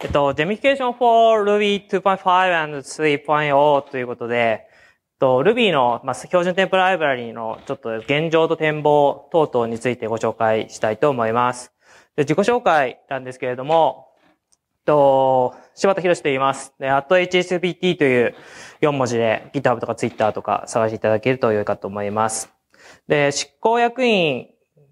えっと、Gamification for Ruby 2.5 and 3.0ということで、と、Ruby の、まあ、標準テンプライブラリーのちょっと現状と展望等々についてご紹介したいと思います。で自己紹介なんですけれども、と、柴田博士と言います。で、at hsbt という4文字で GitHub とか Twitter とか探していただけると良いかと思います。で、執行役員、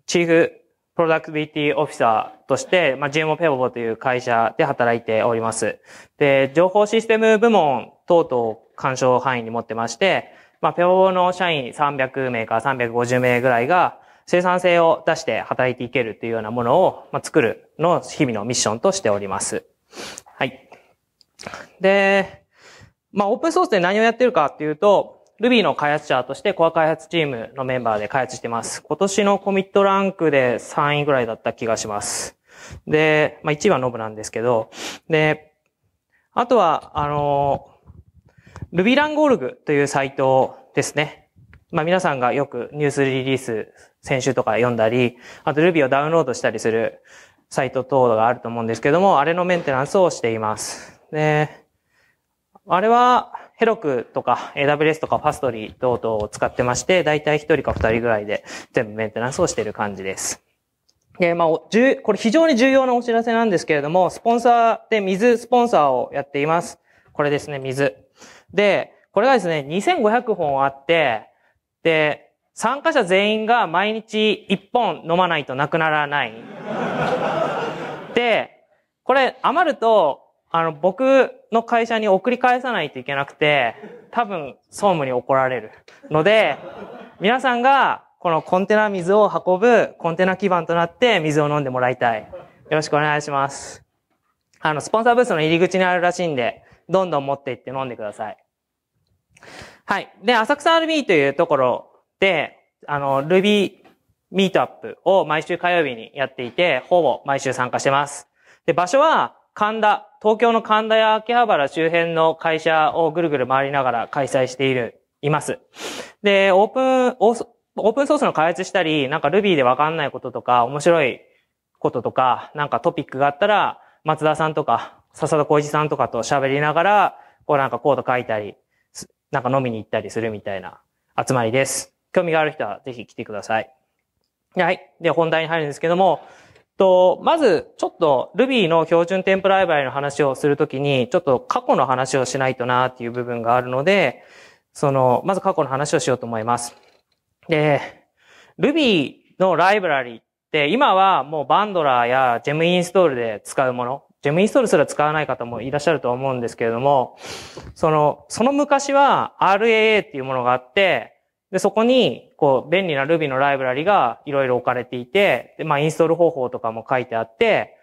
チーフプロダクティビティオフィサー、として、まあ、GMO ペボボという会社で働いております。で、情報システム部門等々干渉範囲に持ってまして、まあ、ペボボの社員300名から350名ぐらいが生産性を出して働いていけるというようなものを、まあ、作るの日々のミッションとしております。はい。で、まあ、オープンソースで何をやってるかっていうと、Ruby の開発者としてコア開発チームのメンバーで開発してます。今年のコミットランクで3位ぐらいだった気がします。で、まあ、1位はノブなんですけど、で、あとは、あの、Ruby ランゴルグというサイトですね。まあ、皆さんがよくニュースリリース先週とか読んだり、あと Ruby をダウンロードしたりするサイト等があると思うんですけども、あれのメンテナンスをしています。で、あれは、ヘロクとか AWS とかファストリー等々を使ってまして、だいたい1人か2人ぐらいで全部メンテナンスをしている感じです。えまあ、これ非常に重要なお知らせなんですけれども、スポンサーで水スポンサーをやっています。これですね、水。で、これがですね、2500本あって、で、参加者全員が毎日1本飲まないとなくならない。で、これ余ると、あの、僕の会社に送り返さないといけなくて、多分、総務に怒られる。ので、皆さんがこのコンテナ水を運ぶコンテナ基盤となって水を飲んでもらいたい。よろしくお願いします。あの、スポンサーブースの入り口にあるらしいんで、どんどん持って行って飲んでください。はい。で、浅草 RB というところで、あの、Ruby ミートアップを毎週火曜日にやっていて、ほぼ毎週参加してます。で、場所は神田、東京の神田や秋葉原周辺の会社をぐるぐる回りながら開催している、います。で、オープン、オープンソースの開発したり、なんか Ruby でわかんないこととか、面白いこととか、なんかトピックがあったら、松田さんとか、笹田浩二さんとかと喋りながら、こうなんかコード書いたり、なんか飲みに行ったりするみたいな集まりです。興味がある人はぜひ来てください。はい。で、本題に入るんですけども、と、まず、ちょっと Ruby の標準テンプライバラリの話をするときに、ちょっと過去の話をしないとなっていう部分があるので、その、まず過去の話をしようと思います。で、Ruby のライブラリって今はもうバンドラーやジェムインストールで使うもの、ジェムインストールすら使わない方もいらっしゃると思うんですけれども、その、その昔は RAA っていうものがあって、で、そこに、こう、便利な Ruby のライブラリがいろいろ置かれていて、で、まあ、インストール方法とかも書いてあって、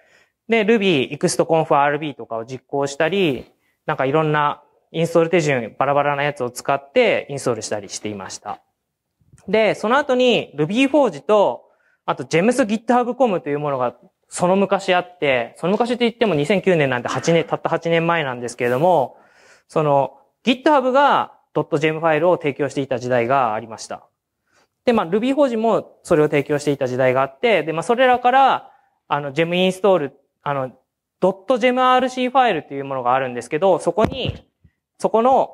で、Ruby、extconfrb とかを実行したり、なんかいろんなインストール手順バラバラなやつを使ってインストールしたりしていました。で、その後に RubyForge と、あと GemsGitHubCom というものがその昔あって、その昔って言っても2009年なんて8年、たった8年前なんですけれども、その GitHub が .gem ファイルを提供していた時代がありました。で、まあ Ruby g e もそれを提供していた時代があって、で、まあそれらから、あの gem インストール、あの .gemrc ファイルというものがあるんですけど、そこに、そこの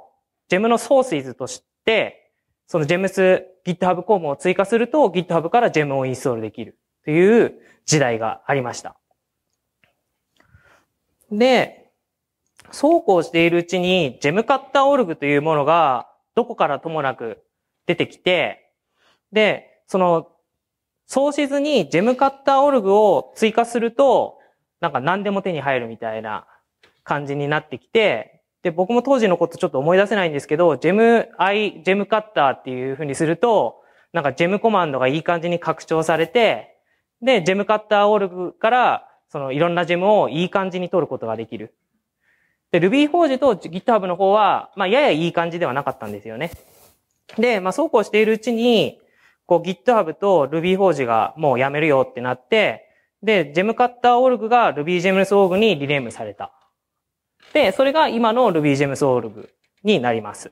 gem のソースイズとして、その GEMS GitHub 項目を追加すると GitHub から GEM をインストールできるという時代がありました。で、そうこうしているうちに g e m c タ t o r g というものがどこからともなく出てきて、で、その、そうしずに g e m c タ t o r g を追加すると、なんか何でも手に入るみたいな感じになってきて、で、僕も当時のことちょっと思い出せないんですけど、ジェムアイ、ジェムカッターっていう風にすると、なんかジェムコマンドがいい感じに拡張されて、で、ジェムカッターオルグから、そのいろんなジェムをいい感じに取ることができる。で、Ruby 法事と GitHub の方は、まあ、ややいい感じではなかったんですよね。で、まあ、そうこうしているうちに、こう GitHub と Ruby 法事がもうやめるよってなって、で、ジェムカッターオルグが RubyGems.org にリネームされた。で、それが今の RubyGemsOrg になります。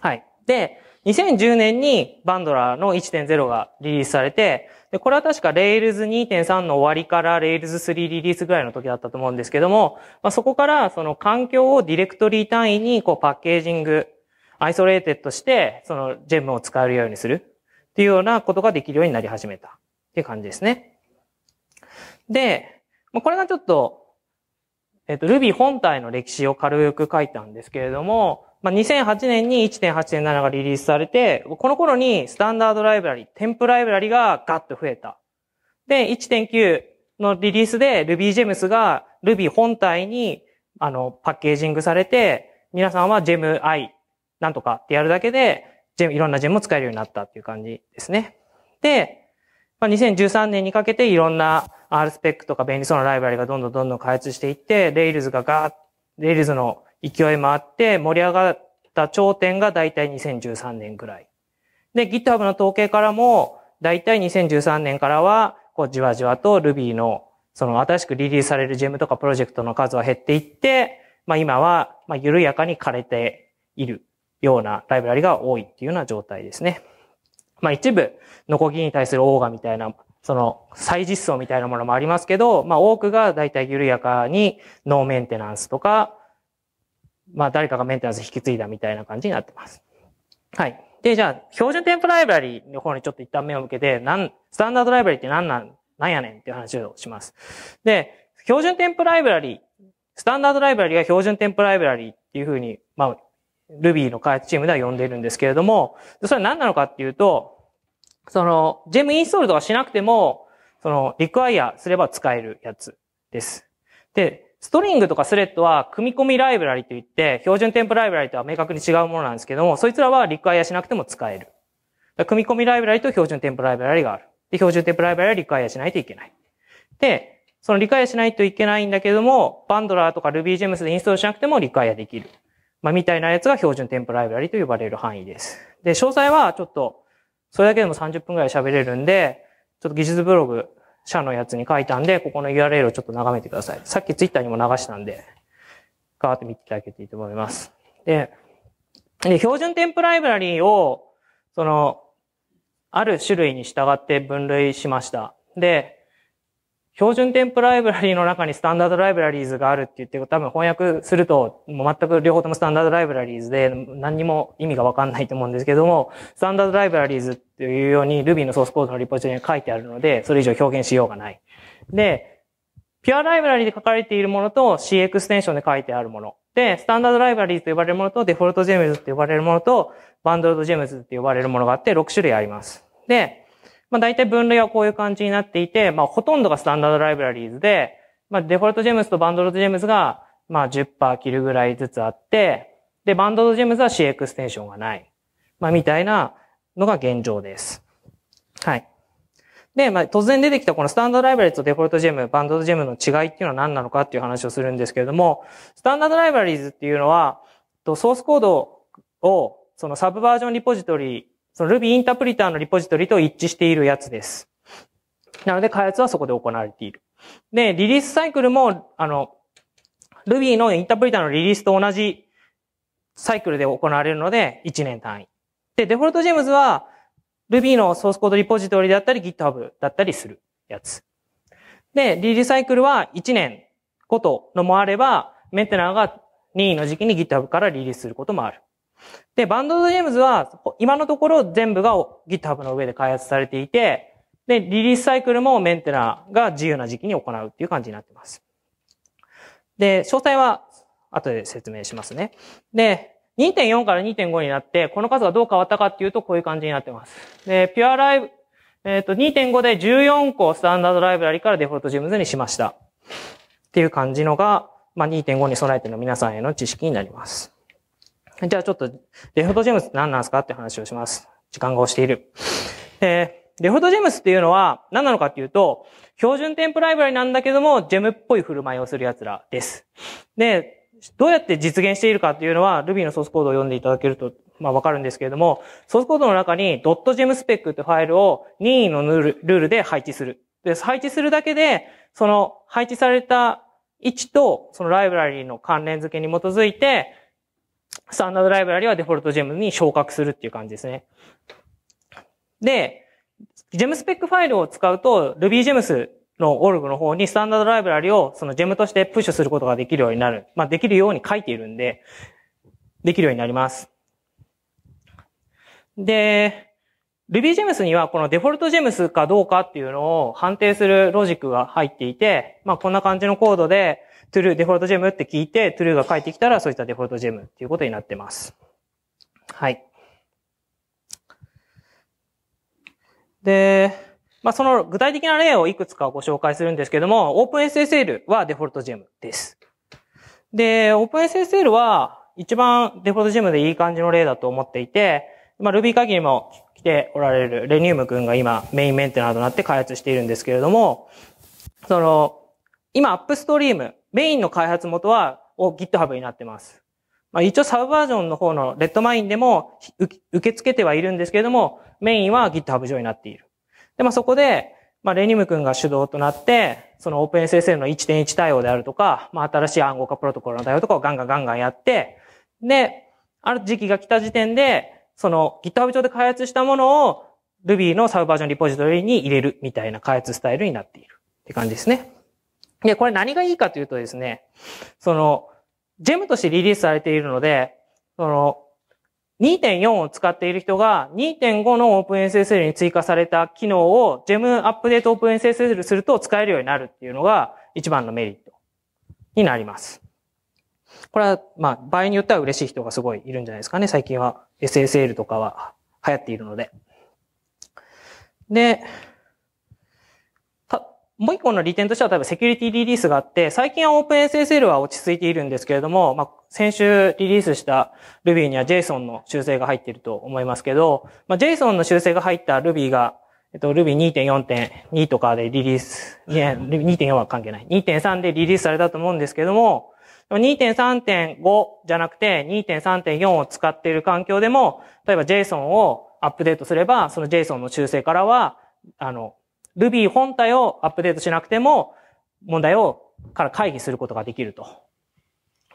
はい。で、2010年にバンドラーの1.0がリリースされて、で、これは確か Rails 2.3の終わりから Rails 3リリースぐらいの時だったと思うんですけども、まあ、そこからその環境をディレクトリー単位にこうパッケージング、アイソレーテッドして、そのジェムを使えるようにするっていうようなことができるようになり始めたっていう感じですね。で、まあ、これがちょっとえっと、Ruby 本体の歴史を軽く書いたんですけれども、まあ、2008年に1.8.7がリリースされて、この頃にスタンダードライブラリ、テンプライブラリがガッと増えた。で、1.9のリリースで RubyGems が Ruby 本体にあのパッケージングされて、皆さんは GemI なんとかってやるだけで、ジェム、いろんなジェムも使えるようになったっていう感じですね。で、まあ、2013年にかけていろんな RSpec とか便利そうなライブラリがどんどんどんどん開発していって、Rails がガーレイルズの勢いもあって、盛り上がった頂点が大体2013年ぐらい。で、GitHub の統計からも、大体2013年からは、こう、じわじわと Ruby の、その新しくリリースされるジェムとかプロジェクトの数は減っていって、まあ今は、まあ緩やかに枯れているようなライブラリが多いっていうような状態ですね。まあ一部、ノコギに対するオーガみたいなその再実装みたいなものもありますけど、まあ多くがだいたい緩やかにノーメンテナンスとか、まあ誰かがメンテナンス引き継いだみたいな感じになってます。はい。で、じゃあ、標準テンプライブラリの方にちょっと一旦目を向けて、なん、スタンダードライブラリって何なん、なんやねんっていう話をします。で、標準テンプライブラリ、スタンダードライブラリが標準テンプライブラリっていうふうに、まあ、Ruby の開発チームでは呼んでいるんですけれども、それは何なのかっていうと、その、ジェムインストールとかしなくても、その、リクワイアすれば使えるやつです。で、ストリングとかスレッドは組み込みライブラリといって、標準テンプライブラリとは明確に違うものなんですけども、そいつらはリクワイアしなくても使える。組み込みライブラリと標準テンプライブラリがある。で、標準テンプライブラリはリクワイアしないといけない。で、そのリクワイアしないといけないんだけども、バンドラーとか RubyGems でインストールしなくてもリクワイアできる。まあ、みたいなやつが標準テンプライブラリと呼ばれる範囲です。で、詳細はちょっとそれだけでも30分くらい喋れるんで、ちょっと技術ブログ、社のやつに書いたんで、ここの URL をちょっと眺めてください。さっきツイッターにも流したんで、ガーって見ていただけていいと思います。で、で、標準ンプライブラリーを、その、ある種類に従って分類しました。で、標準テンプライブラリーの中にスタンダードライブラリーズがあるって言って、多分翻訳すると、もう全く両方ともスタンダードライブラリーズで、何にも意味がわかんないと思うんですけども、スタンダードライブラリーズっていうように Ruby のソースコードのリポジトリに書いてあるので、それ以上表現しようがない。で、ピュアライブラリで書かれているものと C エクステンションで書いてあるもの。で、スタンダードライブラリーと呼ばれるものとデフォルトジェムズって呼ばれるものとバンドルドジェムズって呼ばれるものがあって6種類あります。で、まあ、大体分類はこういう感じになっていて、まあ、ほとんどがスタンダードライブラリーズで、まあ、デフォルトジェムスとバンドルジェムスが、まあ、10%切るぐらいずつあって、で、バンドルジェムスは C エクステンションがない。まあ、みたいなのが現状です。はい。で、まあ、突然出てきたこのスタンダードライブラリーズとデフォルトジェム、バンドルジェムの違いっていうのは何なのかっていう話をするんですけれども、スタンダードライブラリーズっていうのは、ソースコードを、そのサブバージョンリポジトリその Ruby インタプリターのリポジトリと一致しているやつです。なので開発はそこで行われている。で、リリースサイクルも、あの、Ruby のインタプリターのリリースと同じサイクルで行われるので、1年単位。で、デフォルトジェームズは Ruby のソースコードリポジトリだったり GitHub だったりするやつ。で、リリースサイクルは1年ごとのもあれば、メンテナーが任意の時期に GitHub からリリースすることもある。で、バンドェームズは、今のところ全部が GitHub の上で開発されていて、で、リリースサイクルもメンテナーが自由な時期に行うっていう感じになっています。で、詳細は後で説明しますね。で、2.4から2.5になって、この数がどう変わったかっていうと、こういう感じになってます。で、ピュアライブ、えっ、ー、と、2.5で14個スタンダードライブラリからデフォルトジムズにしました。っていう感じのが、まあ、2.5に備えての皆さんへの知識になります。じゃあちょっと、レフトジェームスって何なんですかって話をします。時間が押している。えー、レフトジェームスっていうのは何なのかっていうと、標準テンプライブラリなんだけども、ジェムっぽい振る舞いをする奴らです。で、どうやって実現しているかっていうのは、Ruby のソースコードを読んでいただけると、まあわかるんですけれども、ソースコードの中に .gemspec ってファイルを任意のルールで配置する。で、配置するだけで、その配置された位置と、そのライブラリの関連付けに基づいて、スタンダードライブラリはデフォルトジェムに昇格するっていう感じですね。で、ジェムスペックファイルを使うと RubyGems のオルグの方にスタンダードライブラリをそのジェムとしてプッシュすることができるようになる。まあ、できるように書いているんで、できるようになります。で、RubyGems にはこのデフォルトジェムスかどうかっていうのを判定するロジックが入っていて、まあ、こんな感じのコードで、true デフォルトジェムって聞いて true が返ってきたらそういったデフォルトジェムっていうことになってます。はい。で、まあ、その具体的な例をいくつかご紹介するんですけども、OpenSSL はデフォルトジェムです。で、OpenSSL は一番デフォルトジェムでいい感じの例だと思っていて、まあ、Ruby 限りも来ておられるレニウム君が今メインメンテナーとなって開発しているんですけれども、その、今アップストリームメインの開発元は、GitHub になってます。まあ、一応サブバージョンの方のレッドマインでも受け付けてはいるんですけれども、メインは GitHub 上になっている。で、まあ、そこで、まあ、レニム君が主導となって、その OpenSSL の1.1対応であるとか、まあ、新しい暗号化プロトコルの対応とかをガンガンガンガンやって、で、ある時期が来た時点で、その GitHub 上で開発したものを Ruby のサブバージョンリポジトリに入れるみたいな開発スタイルになっているって感じですね。で、これ何がいいかというとですね、その、ジェムとしてリリースされているので、その、2.4を使っている人が2.5の OpenSSL に追加された機能を GEM アップデート OpenSSL すると使えるようになるっていうのが一番のメリットになります。これは、まあ、場合によっては嬉しい人がすごいいるんじゃないですかね。最近は SSL とかは流行っているので。で、もう一個の利点としては、例えばセキュリティリリースがあって、最近は OpenSSL は落ち着いているんですけれども、まあ、先週リリースした Ruby には JSON の修正が入っていると思いますけど、まあ、JSON の修正が入った Ruby が、えっと、Ruby 2.4.2とかでリリース、2.4は関係ない。2.3でリリースされたと思うんですけども、2.3.5じゃなくて2.3.4を使っている環境でも、例えば JSON をアップデートすれば、その JSON の修正からは、あの、Ruby 本体をアップデートしなくても問題をから回避することができると。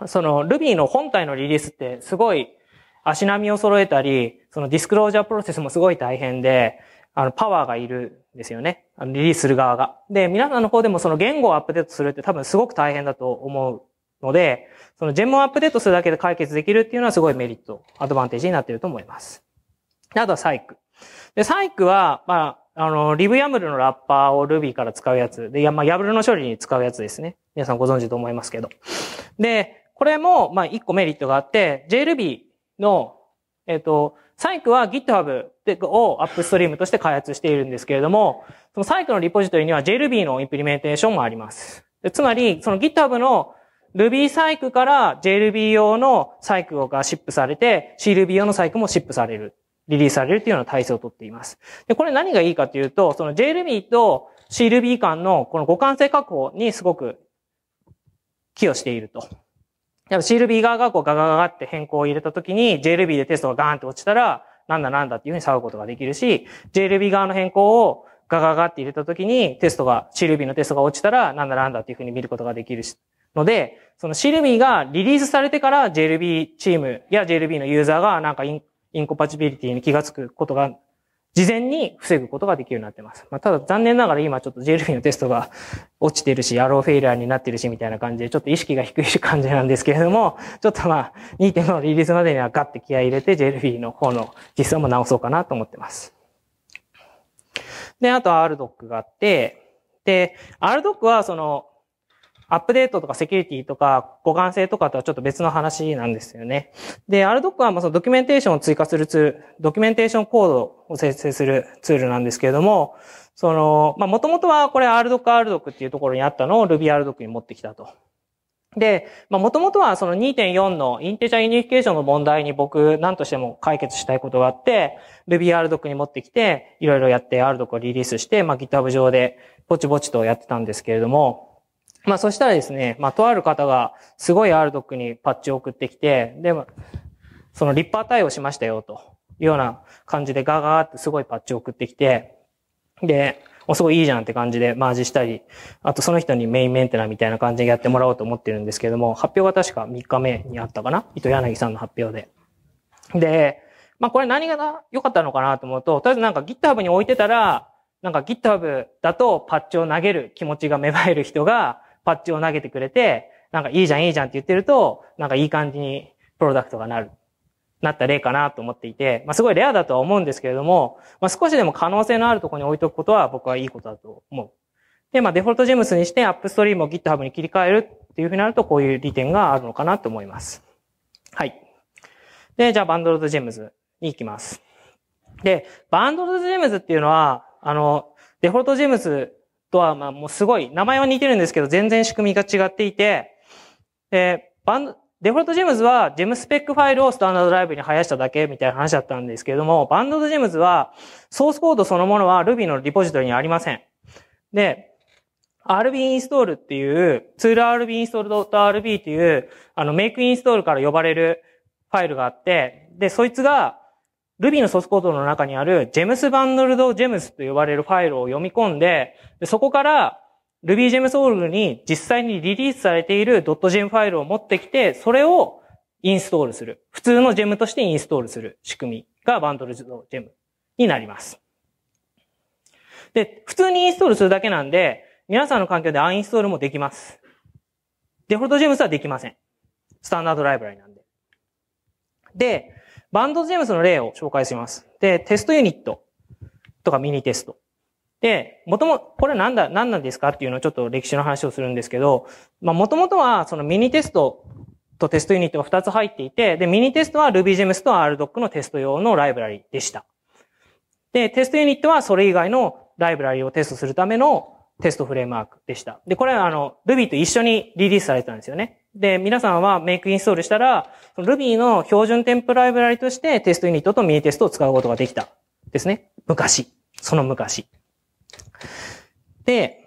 その Ruby の本体のリリースってすごい足並みを揃えたり、そのディスクロージャープロセスもすごい大変で、あの、パワーがいるんですよね。あの、リリースする側が。で、皆さんの方でもその言語をアップデートするって多分すごく大変だと思うので、そのジェムをアップデートするだけで解決できるっていうのはすごいメリット、アドバンテージになっていると思います。であとはサイク。で、サイクは、まあ、あの、リブヤムルのラッパーを Ruby から使うやつ。で、まあ、ヤブルの処理に使うやつですね。皆さんご存知と思いますけど。で、これも、まあ、一個メリットがあって、JRuby の、えっ、と、サイクは GitHub をアップストリームとして開発しているんですけれども、そのサイクのリポジトリには JRuby のインプリメンテーションもあります。つまり、その GitHub の Ruby サイクから JRuby 用のサイクがシップされて、CRuby 用のサイクもシップされる。リリースされるというような体制をとっています。で、これ何がいいかというと、その JLB と CLB 間のこの互換性確保にすごく寄与していると。CLB 側がこうガガガガって変更を入れたときに JLB でテストがガーンって落ちたら、なんだなんだっていうふうに騒ぐことができるし、JLB 側の変更をガガガって入れたときにテストが、CLB のテストが落ちたら、なんだなんだっていうふうに見ることができるし、ので、その CLB がリリースされてから JLB チームや JLB のユーザーがなんかインコパチビリティに気がつくことが、事前に防ぐことができるようになってます。まあ、ただ残念ながら今ちょっと JLB のテストが落ちてるし、アローフェイラーになってるしみたいな感じで、ちょっと意識が低い感じなんですけれども、ちょっとまあ2.5のリリースまでにはガッて気合入れて JLB の方の実装も直そうかなと思ってます。で、あと RDoc があって、で、RDoc はそのアップデートとかセキュリティとか互換性とかとはちょっと別の話なんですよね。で、RDoc はまあそのドキュメンテーションを追加するツール、ドキュメンテーションコードを生成するツールなんですけれども、その、まあもともとはこれ RDoc、RDoc っていうところにあったのを Ruby RDoc に持ってきたと。で、まあ、もともとはその2.4のインテジャーユニフィケーションの問題に僕、何としても解決したいことがあって、Ruby RDoc に持ってきて、いろいろやって RDoc をリリースして、まあ、GitHub 上でぼちぼちとやってたんですけれども、まあそしたらですね、まあとある方がすごい RDoc にパッチを送ってきて、で、も、そのリッパー対応しましたよというような感じでガガーってすごいパッチを送ってきて、で、もうすごいいいじゃんって感じでマージしたり、あとその人にメインメンテナーみたいな感じでやってもらおうと思ってるんですけども、発表が確か3日目にあったかな糸柳さんの発表で。で、まあこれ何が良かったのかなと思うと、とりあえずなんか GitHub に置いてたら、なんか GitHub だとパッチを投げる気持ちが芽生える人が、パッチを投げてくれて、なんかいいじゃんいいじゃんって言ってると、なんかいい感じにプロダクトがなる、なった例かなと思っていて、まあすごいレアだとは思うんですけれども、まあ少しでも可能性のあるところに置いとくことは僕はいいことだと思う。で、まあデフォルトジェムスにしてアップストリームを GitHub に切り替えるっていうふうになるとこういう利点があるのかなと思います。はい。で、じゃあバンドルードジェムズに行きます。で、バンドルードジェムズっていうのは、あの、デフォルトジェムズとは、まあ、もうすごい、名前は似てるんですけど、全然仕組みが違っていて、で、バンド、デフォルトジェムズは、ジェムスペックファイルをスタンダードライブに生やしただけみたいな話だったんですけれども、バンドジェムズは、ソースコードそのものは Ruby のリポジトリにありません。で、RB インストールっていう、ツール RB インストール .rb っていう、あの、メイクインストールから呼ばれるファイルがあって、で、そいつが、Ruby のソースコードの中にある Gems バンドルド Gems と呼ばれるファイルを読み込んで、そこから RubyGemsOrg に実際にリリースされている .gem ファイルを持ってきて、それをインストールする。普通の gem としてインストールする仕組みがバンドルド gem になります。で、普通にインストールするだけなんで、皆さんの環境でアンインストールもできます。デフォルト gems はできません。スタンダードライブラリなんで。で、バンドジェムスの例を紹介します。で、テストユニットとかミニテスト。で、もとも、これなんだ、何なんですかっていうのをちょっと歴史の話をするんですけど、まあもともとはそのミニテストとテストユニットが2つ入っていて、で、ミニテストは RubyGems と RDoc のテスト用のライブラリでした。で、テストユニットはそれ以外のライブラリをテストするためのテストフレームワークでした。で、これはあの、Ruby と一緒にリリースされたんですよね。で、皆さんは Make インストールしたら、Ruby の標準添付ライブラリとしてテストユニットとミニテストを使うことができた。ですね。昔。その昔。で、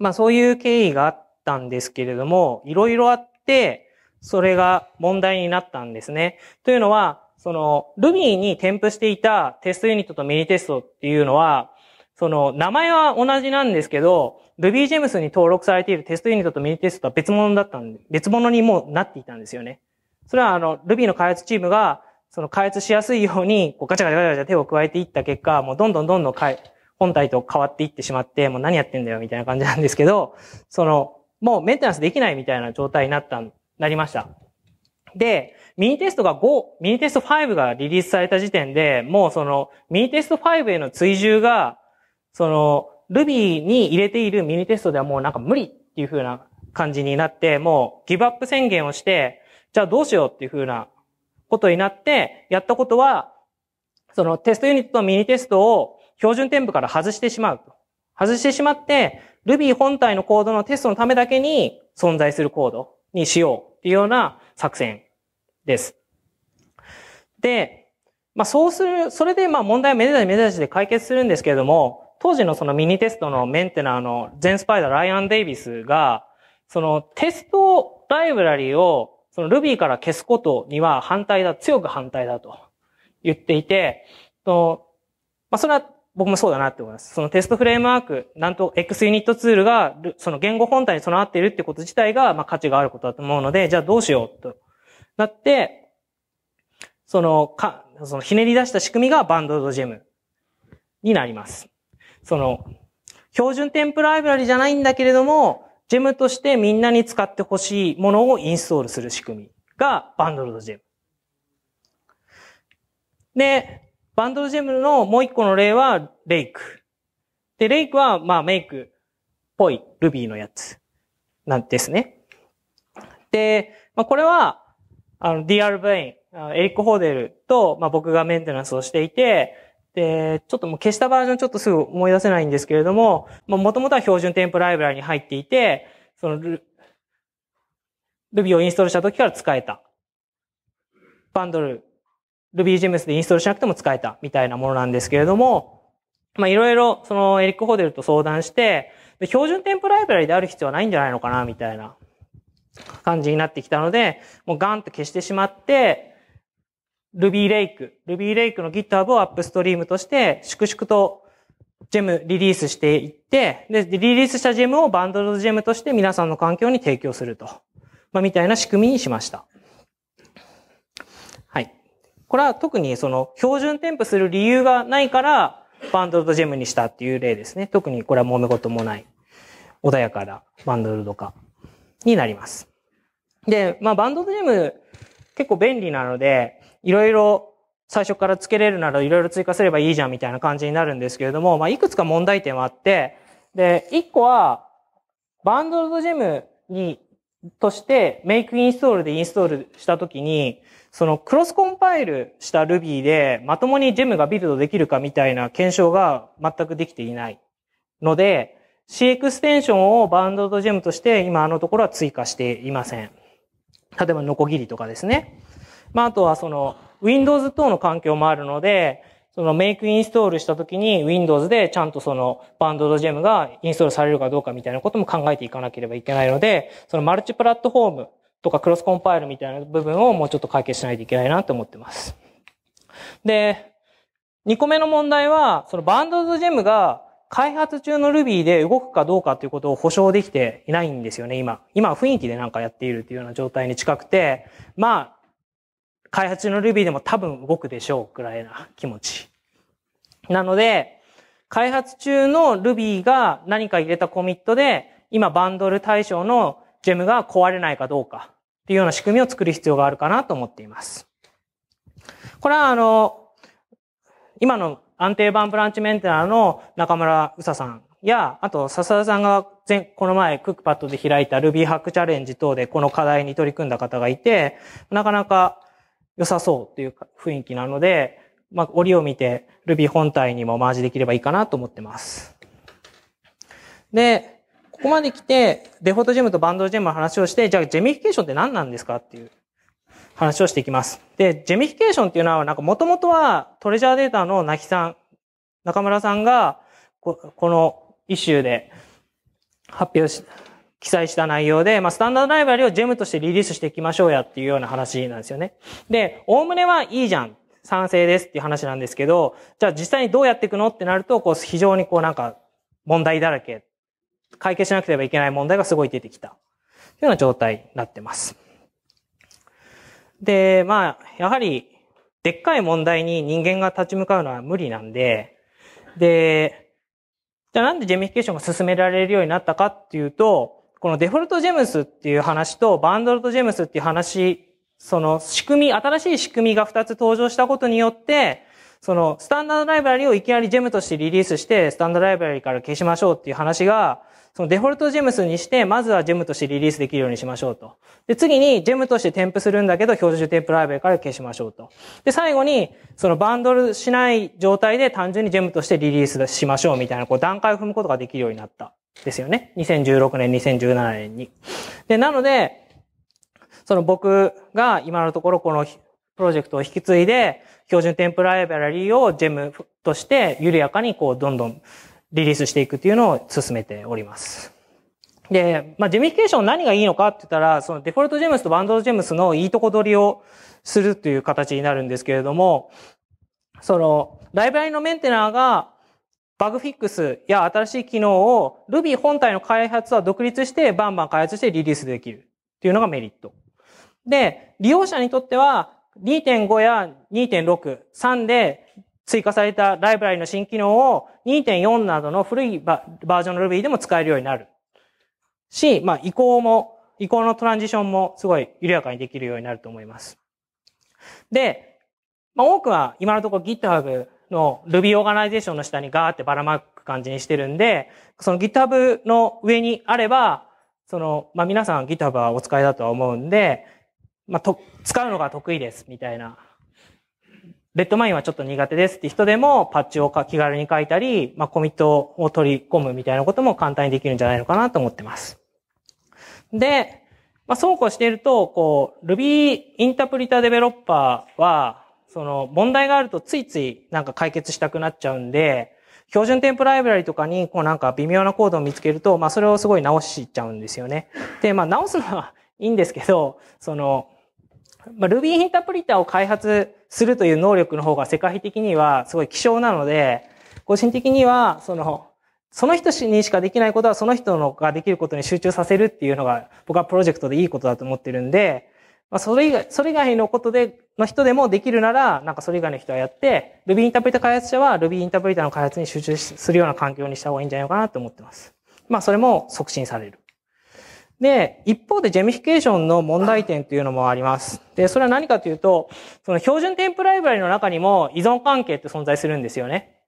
まあそういう経緯があったんですけれども、いろいろあって、それが問題になったんですね。というのは、その Ruby に添付していたテストユニットとミニテストっていうのは、その、名前は同じなんですけど、Ruby Gems に登録されているテストユニットとミニテストは別物だったんで、別物にもうなっていたんですよね。それはあの、Ruby の開発チームが、その開発しやすいように、こうガチャガチャガチャガチャ手を加えていった結果、もうどんどんどんどん本体と変わっていってしまって、もう何やってんだよみたいな感じなんですけど、その、もうメンテナンスできないみたいな状態になった、なりました。で、ミニテストが5、ミニテスト5がリリースされた時点で、もうその、ミニテスト5への追従が、その、Ruby に入れているミニテストではもうなんか無理っていう風な感じになって、もうギブアップ宣言をして、じゃあどうしようっていう風なことになって、やったことは、そのテストユニットとミニテストを標準添付から外してしまうと。外してしまって、Ruby 本体のコードのテストのためだけに存在するコードにしようっていうような作戦です。で、まあそうする、それでまあ問題はめでた目めでしで解決するんですけれども、当時のそのミニテストのメンテナーの全ンスパイダー、ライアン・デイビスが、そのテストライブラリをその Ruby から消すことには反対だ、強く反対だと言っていて、とまあ、それは僕もそうだなって思います。そのテストフレームワーク、なんと x ユニットツールが、その言語本体に備わっているってこと自体が、まあ、価値があることだと思うので、じゃあどうしようとなって、その、か、そのひねり出した仕組みがバンドドジェムになります。その、標準テンプライブラリじゃないんだけれども、ジェムとしてみんなに使ってほしいものをインストールする仕組みがバンドルドジェム。で、バンドルジェムのもう一個の例は、レイク。で、レイクは、まあ、メイクっぽい Ruby のやつなんですね。で、まあ、これは、あの、DR ブレイン、エリック・ホーデルと、まあ、僕がメンテナンスをしていて、で、ちょっともう消したバージョンちょっとすぐ思い出せないんですけれども、もともとは標準テンプライブラリに入っていて、その Ruby をインストールした時から使えた。バンドル、RubyGMS でインストールしなくても使えたみたいなものなんですけれども、まあいろいろそのエリック・ホデルと相談して、標準テンプライブラリである必要はないんじゃないのかなみたいな感じになってきたので、もうガンと消してしまって、Ruby Lake、Ruby Lake の GitHub をアップストリームとして粛々とジェムリリースしていって、で、リリースしたジェムをバンドルジェムとして皆さんの環境に提供すると。まあ、みたいな仕組みにしました。はい。これは特にその標準添付する理由がないから、バンドルとジェムにしたっていう例ですね。特にこれは揉め事もない。穏やかなバンドルとかになります。で、まあ、バンドルジェム結構便利なので、いろいろ最初から付けれるならいろいろ追加すればいいじゃんみたいな感じになるんですけれども、まあ、いくつか問題点はあって、で、1個は、バンドルドジェムに、として、メイクインストールでインストールしたときに、そのクロスコンパイルした Ruby で、まともにジェムがビルドできるかみたいな検証が全くできていない。ので、C エクステンションをバンドとジェムとして今あのところは追加していません。例えばノコギリとかですね。まあ、あとはその Windows 等の環境もあるので、そのメイクインストールした時に Windows でちゃんとそのバンドドジェムがインストールされるかどうかみたいなことも考えていかなければいけないので、そのマルチプラットフォームとかクロスコンパイルみたいな部分をもうちょっと解決しないといけないなと思ってます。で、2個目の問題は、そのバンドドジェムが開発中の Ruby で動くかどうかということを保証できていないんですよね、今。今、雰囲気でなんかやっているというような状態に近くて、まあ、開発中の Ruby でも多分動くでしょうくらいな気持ち。なので、開発中の Ruby が何か入れたコミットで、今バンドル対象のジェムが壊れないかどうかっていうような仕組みを作る必要があるかなと思っています。これはあの、今の安定版ブランチメンテナーの中村うささんや、あと笹田さんが前、この前クックパッドで開いた Ruby ハックチャレンジ等でこの課題に取り組んだ方がいて、なかなか良さそうっていう雰囲気なので、まあ、折を見て Ruby 本体にもマージできればいいかなと思ってます。で、ここまで来て、デフォルトジェムとバンドジェムの話をして、じゃあジェミフィケーションって何なんですかっていう話をしていきます。で、ジェミフィケーションっていうのは、なんかもともとはトレジャーデータのなきさん、中村さんがこ、このイシューで発表し、記載した内容で、まあ、スタンダードライバラリをジェムとしてリリースしていきましょうやっていうような話なんですよね。で、おおむねはいいじゃん。賛成ですっていう話なんですけど、じゃあ実際にどうやっていくのってなると、こう、非常にこうなんか問題だらけ、解決しなければいけない問題がすごい出てきた。というような状態になってます。で、まあ、やはり、でっかい問題に人間が立ち向かうのは無理なんで、で、じゃあなんでジェミフィケーションが進められるようになったかっていうと、このデフォルトジェムスっていう話とバンドルトジェムスっていう話、その仕組み、新しい仕組みが2つ登場したことによって、そのスタンダードライブラリをいきなりジェムとしてリリースして、スタンダードライブラリから消しましょうっていう話が、そのデフォルトジェムスにして、まずはジェムとしてリリースできるようにしましょうと。で、次にジェムとして添付するんだけど、標準テンプライベーから消しましょうと。で、最後に、そのバンドルしない状態で単純にジェムとしてリリースしましょうみたいな、こう段階を踏むことができるようになった。ですよね。2016年、2017年に。で、なので、その僕が今のところこのプロジェクトを引き継いで、標準テンプライベラリーをジェムとして緩やかにこうどんどんリリースしていくっていうのを進めております。で、まあ、ジェミフィケーション何がいいのかって言ったら、そのデフォルトジェムスとバンドジェムスのいいとこ取りをするという形になるんですけれども、その、ライブラリのメンテナーが、バグフィックスや新しい機能を Ruby 本体の開発は独立してバンバン開発してリリースできるっていうのがメリット。で、利用者にとっては2.5や2.6、3で追加されたライブラリの新機能を2.4などの古いバージョンの Ruby でも使えるようになる。し、まあ、移行も、移行のトランジションもすごい緩やかにできるようになると思います。で、まあ、多くは今のところ GitHub の Ruby Organization の下にガーってばらまく感じにしてるんで、その GitHub の上にあれば、その、まあ、皆さん GitHub はお使いだとは思うんで、まあ、と、使うのが得意です、みたいなベッドマインはちょっと苦手ですって人でもパッチを気軽に書いたり、まあ、コミットを取り込むみたいなことも簡単にできるんじゃないのかなと思ってます。で、まあ、そうこうしていると、こう、Ruby インタプリタデベロッパーは、その問題があるとついついなんか解決したくなっちゃうんで、標準テンプライブラリとかにこうなんか微妙なコードを見つけると、まあそれをすごい直しちゃうんですよね。で、まあ直すのはいいんですけど、その、まあ、Ruby インタープリターを開発するという能力の方が世界的にはすごい希少なので、個人的には、その、その人にしかできないことはその人のができることに集中させるっていうのが僕はプロジェクトでいいことだと思ってるんで、まあ、それ以外、それ以外のことで、の人でもできるなら、なんかそれ以外の人はやって、Ruby インタープリター開発者は Ruby インタープリターの開発に集中するような環境にした方がいいんじゃないかなと思ってます。まあそれも促進される。で、一方でジェミフィケーションの問題点というのもあります。で、それは何かというと、その標準テンプライブラリの中にも依存関係って存在するんですよね。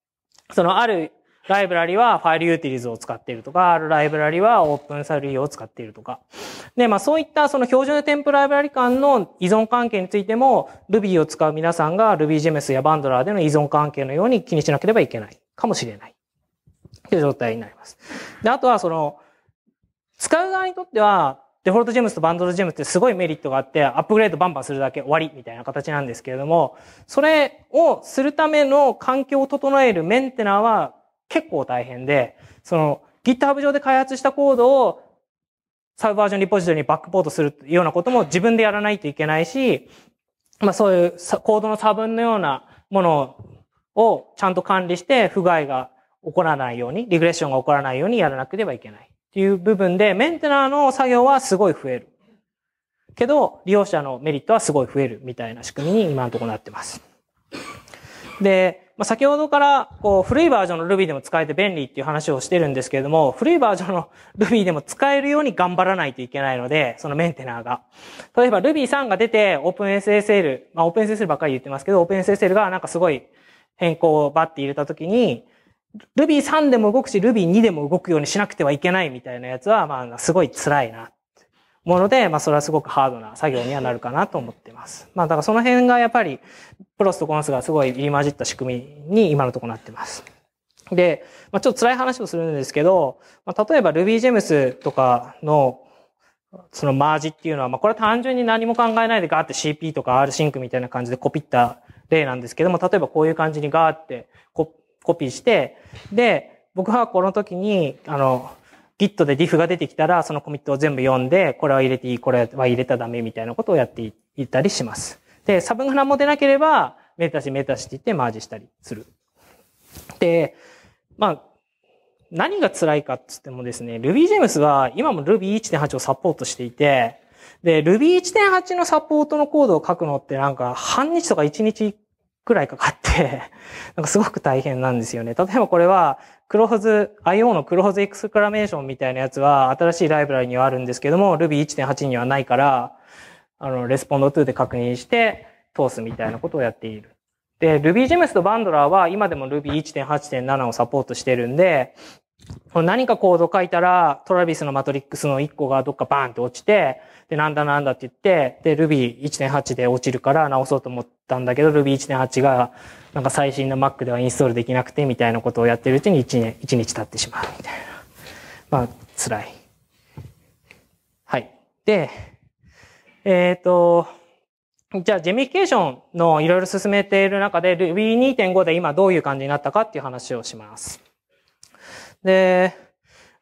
そのあるライブラリはファイルユーティリズを使っているとか、あるライブラリはオープンサルーを使っているとか。で、まあそういったその標準テンプライブラリ間の依存関係についても Ruby を使う皆さんが RubyGems や Bandler での依存関係のように気にしなければいけないかもしれない。という状態になります。で、あとはその使う側にとっては、デフォルトジェムスとバンドルジェムスってすごいメリットがあって、アップグレードバンバンするだけ終わりみたいな形なんですけれども、それをするための環境を整えるメンテナーは結構大変で、その GitHub 上で開発したコードをサブバージョンリポジトリにバックポートするようなことも自分でやらないといけないし、まあそういうコードの差分のようなものをちゃんと管理して不具合が起こらないように、リグレッションが起こらないようにやらなければいけない。っていう部分で、メンテナーの作業はすごい増える。けど、利用者のメリットはすごい増えるみたいな仕組みに今のところなってます。で、まあ、先ほどから、こう、古いバージョンの Ruby でも使えて便利っていう話をしてるんですけれども、古いバージョンの Ruby でも使えるように頑張らないといけないので、そのメンテナーが。例えば Ruby3 が出て OpenSSL、まあ OpenSSL ばっかり言ってますけど、OpenSSL がなんかすごい変更をバッて入れたときに、Ruby3 でも動くし Ruby2 でも動くようにしなくてはいけないみたいなやつは、まあ、すごい辛いな。もので、まあ、それはすごくハードな作業にはなるかなと思ってます。まあ、だからその辺がやっぱり、プロスとコンスがすごい入り混じった仕組みに今のところなってます。で、まあ、ちょっと辛い話をするんですけど、まあ、例えば RubyGems とかの、そのマージっていうのは、まあ、これは単純に何も考えないでガーって CP とか RSync みたいな感じでコピった例なんですけども、例えばこういう感じにガーってコピーして、で、僕はこの時に、あの、Git で diff が出てきたら、そのコミットを全部読んで、これは入れていい、これは入れたらダメみたいなことをやっていったりします。で、サブが何も出なければ、メータシメータシって言ってマージしたりする。で、まあ、何が辛いかっつってもですね、RubyGems は今も Ruby1.8 をサポートしていて、で、Ruby1.8 のサポートのコードを書くのってなんか半日とか1日くらいかかって、なんかすごく大変なんですよね。例えばこれは、クローズ、IO のクローズエクスクラメーションみたいなやつは、新しいライブラリにはあるんですけども、Ruby1.8 にはないから、あの、レスポンド2で確認して、通すみたいなことをやっている。で、RubyGems と b ン n d l e r は今でも Ruby1.8.7 をサポートしてるんで、何かコード書いたら、トラビスのマトリックスの1個がどっかバーンって落ちて、で、なんだなんだって言って、で、Ruby1.8 で落ちるから直そうと思ったんだけど、Ruby1.8 が、なんか最新の Mac ではインストールできなくて、みたいなことをやってるうちに1年、1日経ってしまう、みたいな。まあ、辛い。はい。で、えっ、ー、と、じゃあ、ジェミフィケーションのいろいろ進めている中で Ruby2.5 で今どういう感じになったかっていう話をします。で、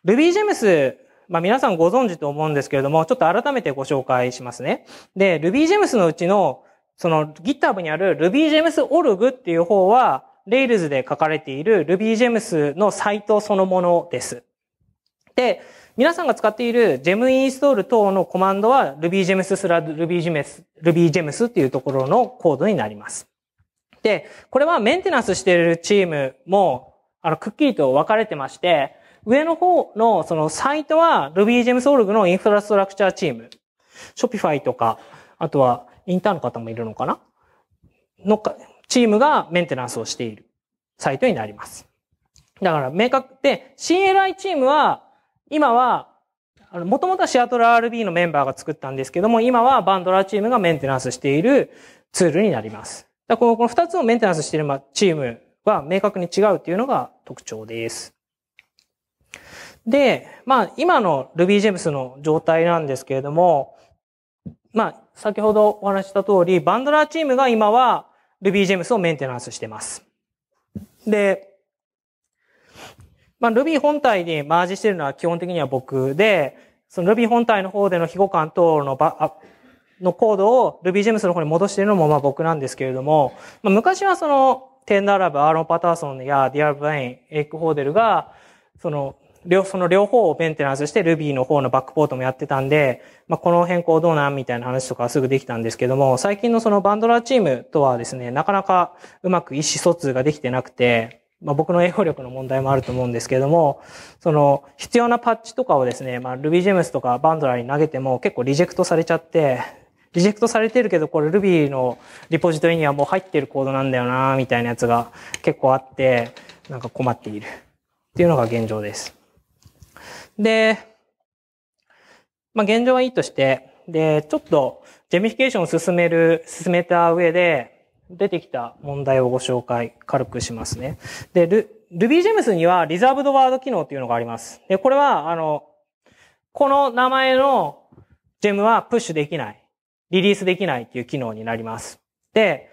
RubyGems まあ、皆さんご存知と思うんですけれども、ちょっと改めてご紹介しますね。で、Ruby Gems のうちの、その GitHub にある Ruby Gems Org っていう方は、Rails で書かれている Ruby Gems のサイトそのものです。で、皆さんが使っている gem install 等のコマンドは rubygems スラ rubygems, rubygems っていうところのコードになります。で、これはメンテナンスしているチームも、あの、くっきりと分かれてまして、上の方のそのサイトは RubyGemsOrg のインフラストラクチャーチーム、Shopify とか、あとはインターンの方もいるのかなのか、チームがメンテナンスをしているサイトになります。だから明確で、CLI チームは、今は、もともとはシアトル RB のメンバーが作ったんですけども、今はバンドラーチームがメンテナンスしているツールになります。だこの二つをメンテナンスしているチームは明確に違うっていうのが特徴です。で、まあ、今の RubyGems の状態なんですけれども、まあ、先ほどお話した通り、バンドラーチームが今は RubyGems をメンテナンスしてます。で、まあ、Ruby 本体にマージしてるのは基本的には僕で、その Ruby 本体の方での非互換等のば、のコードを RubyGems の方に戻しているのもまあ僕なんですけれども、まあ、昔はその、テンダーラブ、アーロン・パターソンやディアル・ブレイン、エイク・ホーデルが、その、両、その両方をメンテナンスして Ruby の方のバックポートもやってたんで、まあ、この変更どうなんみたいな話とかすぐできたんですけども、最近のそのバンドラーチームとはですね、なかなかうまく意思疎通ができてなくて、まあ、僕の英語力の問題もあると思うんですけれども、その必要なパッチとかをですね、まあ、RubyGems とかバンドラーに投げても結構リジェクトされちゃって、リジェクトされてるけど、これ Ruby のリポジトリにはもう入ってるコードなんだよなみたいなやつが結構あって、なんか困っているっていうのが現状です。で、まあ、現状はいいとして、で、ちょっとジェミフィケーションを進める、進めた上で、出てきた問題をご紹介、軽くしますね。で、ル、ルビージェムスにはリザーブドワード機能っていうのがあります。で、これは、あの、この名前のジェムはプッシュできない。リリースできないっていう機能になります。で、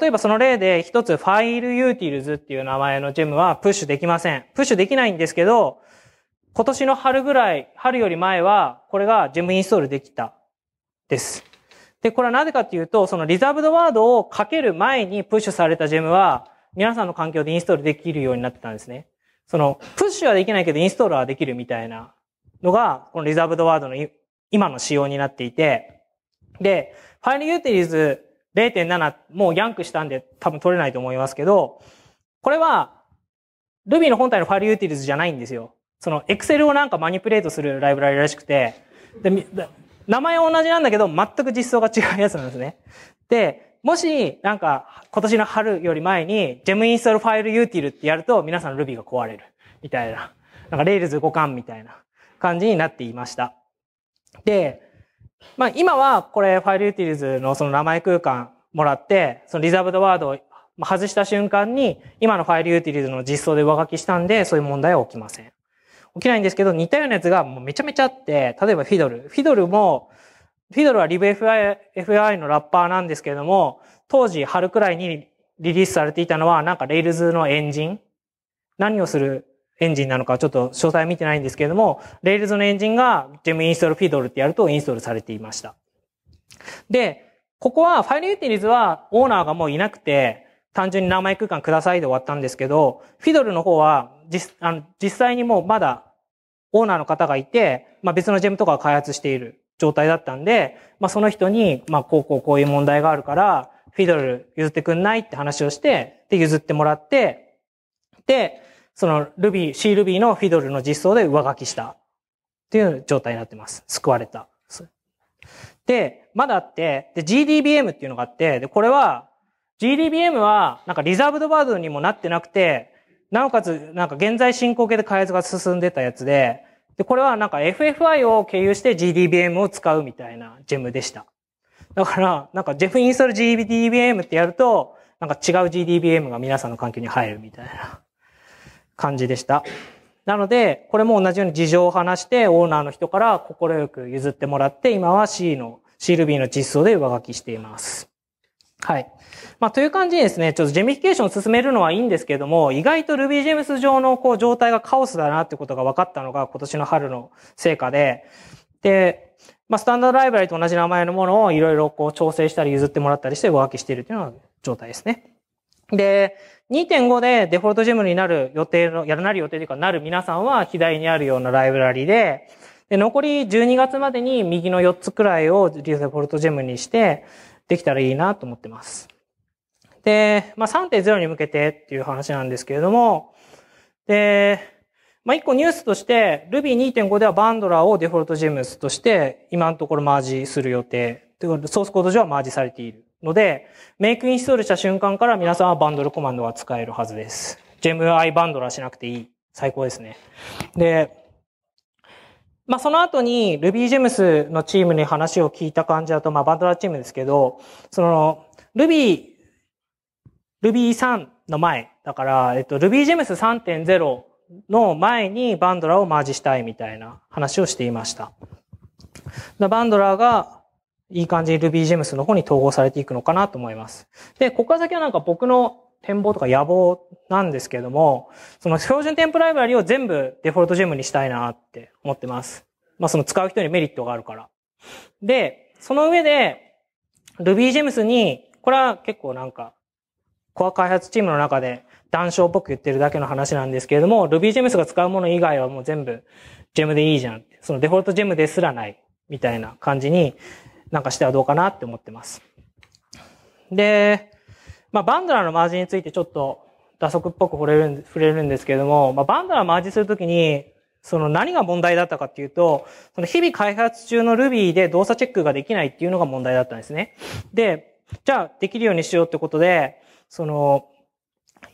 例えばその例で一つファイルユーティルズっていう名前のジェムはプッシュできません。プッシュできないんですけど、今年の春ぐらい、春より前は、これがジェムインストールできたです。で、これはなぜかというと、そのリザーブドワードをかける前にプッシュされたジェムは、皆さんの環境でインストールできるようになってたんですね。その、プッシュはできないけどインストールはできるみたいなのが、このリザーブドワードの今の仕様になっていて、で、ファイルユーティリーズ0.7、もうヤンクしたんで多分取れないと思いますけど、これは Ruby の本体のファイルユーティリーズじゃないんですよ。その、エクセルをなんかマニプレートするライブラリらしくて、で、名前は同じなんだけど、全く実装が違うやつなんですね。で、もし、なんか、今年の春より前に、ジェムインストールファイルユーティルってやると、皆さん Ruby が壊れる。みたいな。なんか、Rails 互換みたいな感じになっていました。で、まあ、今は、これ、ファイルユーティルズのその名前空間もらって、そのリザーブドワードを外した瞬間に、今のファイルユーティルズの実装で上書きしたんで、そういう問題は起きません。起きないんですけど、似たようなやつがもうめちゃめちゃあって、例えばフィドル。フィドルも、フィドルはリブ FI, FI のラッパーなんですけれども、当時春くらいにリリースされていたのは、なんかレイルズのエンジン。何をするエンジンなのかちょっと詳細見てないんですけれども、レイルズのエンジンがジェムインストールフィドルってやるとインストールされていました。で、ここはファイルユーティリズはオーナーがもういなくて、単純に名前空間くださいで終わったんですけど、フィドルの方は実あの実際にもうまだオーナーの方がいて、まあ、別のジェムとかを開発している状態だったんで、まあ、その人に、まあ、こうこうこういう問題があるから、フィドル譲ってくんないって話をして、で、譲ってもらって、で、その Ruby、C Ruby のフィドルの実装で上書きした。っていう状態になってます。救われた。で、まだあって、で、GDBM っていうのがあって、で、これは、GDBM は、なんかリザーブドバードにもなってなくて、なおかつ、なんか現在進行形で開発が進んでたやつで、で、これはなんか FFI を経由して GDBM を使うみたいなジェムでした。だから、なんか j e f インストール GDBM ってやると、なんか違う GDBM が皆さんの環境に入るみたいな感じでした。なので、これも同じように事情を話して、オーナーの人から快く譲ってもらって、今は C の、CLB の実装で上書きしています。はい。まあ、という感じにですね、ちょっとジェミフィケーションを進めるのはいいんですけれども、意外と RubyGems 上のこう状態がカオスだなってことが分かったのが今年の春の成果で、で、まあ、スタンダードライブラリと同じ名前のものをいろいろこう調整したり譲ってもらったりして上書きしているというような状態ですね。で、2.5でデフォルトジェムになる予定の、やらなる予定というかなる皆さんは左にあるようなライブラリで、で、残り12月までに右の4つくらいをデフォルトジェムにしてできたらいいなと思ってます。で、まあ、3.0に向けてっていう話なんですけれども、で、まあ、一個ニュースとして Ruby2.5 ではバンドラーをデフォルトジェムスとして今のところマージする予定。ソースコード上はマージされているので、メイクインストールした瞬間から皆さんはバンドルコマンドが使えるはずです。ジェム i バンドラーしなくていい。最高ですね。で、まあ、その後に RubyGems のチームに話を聞いた感じだと、まあ、バンドラーチームですけど、その Ruby Ruby3 の前。だから、えっと、RubyGems 3.0の前にバンドラをマージしたいみたいな話をしていました。バンドラがいい感じに RubyGems の方に統合されていくのかなと思います。で、ここから先はなんか僕の展望とか野望なんですけども、その標準テンプライブラリを全部デフォルトジェムにしたいなって思ってます。まあその使う人にメリットがあるから。で、その上で RubyGems に、これは結構なんかコア開発チームの中で談笑っぽく言ってるだけの話なんですけれども、RubyGems が使うもの以外はもう全部 Gem でいいじゃん。そのデフォルト Gem ですらないみたいな感じになんかしてはどうかなって思ってます。で、まあ、バンドラのマージについてちょっと打足っぽく触れる触れるんですけれども、まあ、バンドラマージするときに、その何が問題だったかっていうと、その日々開発中の Ruby で動作チェックができないっていうのが問題だったんですね。で、じゃあできるようにしようってことで、その、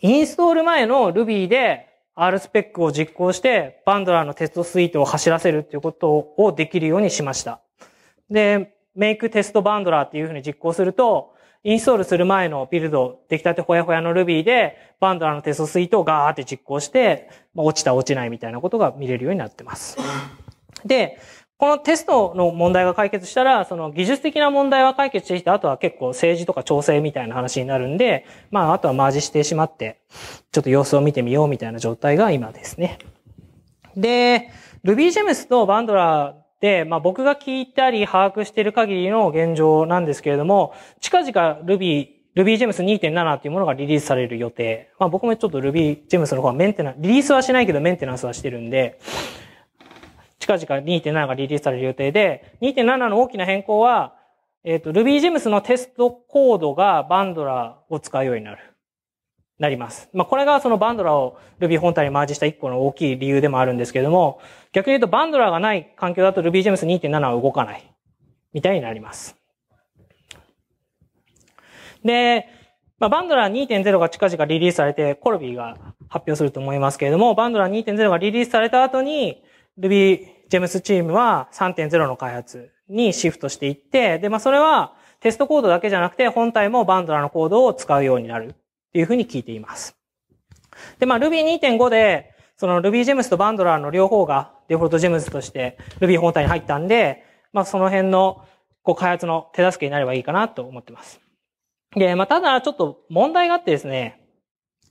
インストール前の Ruby で R スペックを実行して、バンドラーのテストスイートを走らせるっていうことをできるようにしました。で、make テストバンドラーっていうふうに実行すると、インストールする前のビルド、出来たてほやほやの Ruby で、バンドラーのテストスイートをガーって実行して、まあ、落ちた落ちないみたいなことが見れるようになってます。で、このテストの問題が解決したら、その技術的な問題は解決してきて、あとは結構政治とか調整みたいな話になるんで、まあ、あとはマージしてしまって、ちょっと様子を見てみようみたいな状態が今ですね。で、RubyGems とバンドラーで、まあ僕が聞いたり把握している限りの現状なんですけれども、近々 Ruby RubyGems 2.7っていうものがリリースされる予定。まあ僕もちょっと RubyGems の方はメンテナンス、リリースはしないけどメンテナンスはしてるんで、近々2.7がリリースされる予定で、2.7の大きな変更は、えっ、ー、と、RubyGems のテストコードがバンドラを使うようになる。なります。まあ、これがそのバンドラを Ruby 本体にマージした一個の大きい理由でもあるんですけども、逆に言うとバンドラがない環境だと RubyGems 2.7は動かない。みたいになります。で、まあ、バンドラ2.0が近々リリースされて、コルビーが発表すると思いますけれども、バンドラ2.0がリリースされた後に Ruby ジェムスチームは3.0の開発にシフトしていって、で、まあ、それはテストコードだけじゃなくて、本体もバンドラのコードを使うようになるっていうふうに聞いています。で、まあ、Ruby 2.5で、その Ruby Gems とバンドラーの両方がデフォルトジェムスとして Ruby 本体に入ったんで、まあ、その辺のこう開発の手助けになればいいかなと思ってます。で、まあ、ただちょっと問題があってですね、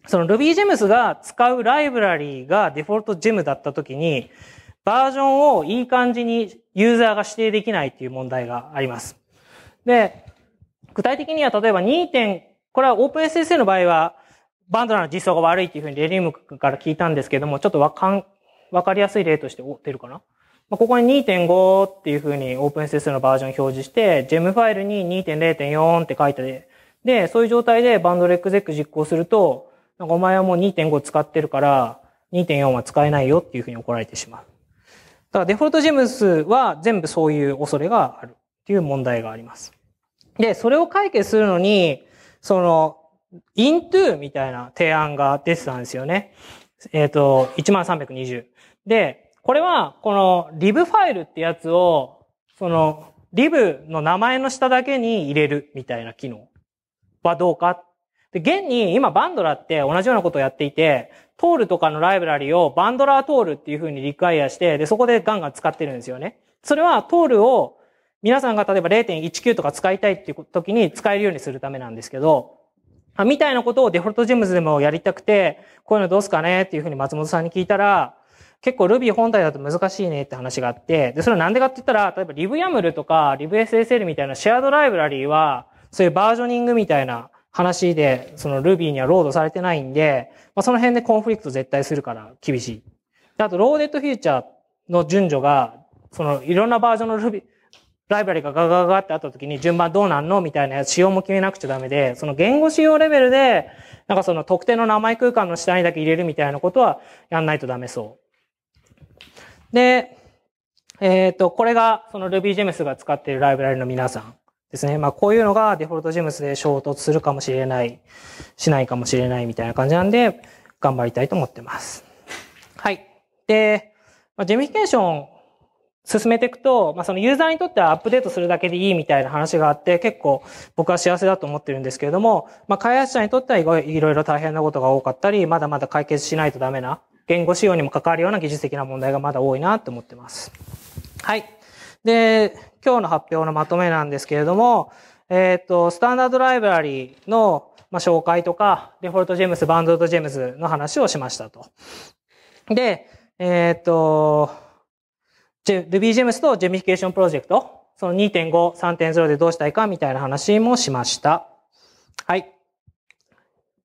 その Ruby Gems が使うライブラリーがデフォルト Gem だったときに、バージョンをいい感じにユーザーが指定できないっていう問題があります。で、具体的には例えば2点、これは OpenSSL の場合は、バンドラの実装が悪いっていうふうにレリウム君から聞いたんですけども、ちょっとわかん、わかりやすい例として出るかな。まあ、ここに2.5っていうふうに OpenSSL のバージョン表示して、GEM ファイルに2.0.4って書いて、で、そういう状態でバンドレックゼック実行すると、なんかお前はもう2.5使ってるから、2.4は使えないよっていうふうに怒られてしまう。からデフォルトジェムスは全部そういう恐れがあるっていう問題があります。で、それを解決するのに、その、into みたいな提案が出てたんですよね。えっ、ー、と、1320。で、これは、このリブファイルってやつを、その、リブの名前の下だけに入れるみたいな機能はどうかで、現に今バンドラって同じようなことをやっていて、トールとかのライブラリをバンドラートールっていう風にリクワイアして、で、そこでガンガン使ってるんですよね。それはトールを皆さんが例えば0.19とか使いたいっていう時に使えるようにするためなんですけど、あみたいなことをデフォルトジムズでもやりたくて、こういうのどうすかねっていうふうに松本さんに聞いたら、結構 Ruby 本体だと難しいねって話があって、で、それはなんでかって言ったら、例えば LibYAML とか LibSSL みたいなシェアドライブラリーは、そういうバージョニングみたいな話で、その Ruby にはロードされてないんで、まあ、その辺でコンフリクト絶対するから厳しい。であと、ローデッドフューチャーの順序が、そのいろんなバージョンの Ruby、ライブラリがガガガガってあった時に順番どうなんのみたいなやつ、仕様も決めなくちゃダメで、その言語仕様レベルで、なんかその特定の名前空間の下にだけ入れるみたいなことはやんないとダメそう。で、えっ、ー、と、これがその RubyGems が使っているライブラリの皆さん。ですね。まあ、こういうのがデフォルトジムスで衝突するかもしれない、しないかもしれないみたいな感じなんで、頑張りたいと思ってます。はい。で、まあ、ジェミフィケーション進めていくと、まあ、そのユーザーにとってはアップデートするだけでいいみたいな話があって、結構僕は幸せだと思ってるんですけれども、まあ、開発者にとってはいろいろ大変なことが多かったり、まだまだ解決しないとダメな、言語仕様にも関わるような技術的な問題がまだ多いなと思ってます。はい。で、今日の発表のまとめなんですけれども、えっ、ー、と、スタンダードライブラリの、まあ、紹介とか、デフォルトジェムス、バンドドジェムスの話をしましたと。で、えっ、ー、と、RubyGems とジェミフィケーションプロジェクト、その2.5、3.0でどうしたいかみたいな話もしました。はい。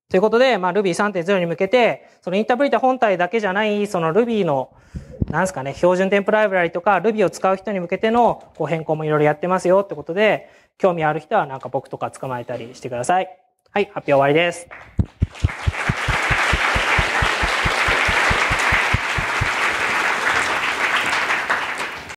ということで、まあ、Ruby3.0 に向けて、そのインタープリタ本体だけじゃない、その Ruby のなんすかね、標準ンプライブラリとか Ruby を使う人に向けてのこう変更もいろいろやってますよってことで、興味ある人はなんか僕とか捕まえたりしてください。はい、発表終わりです。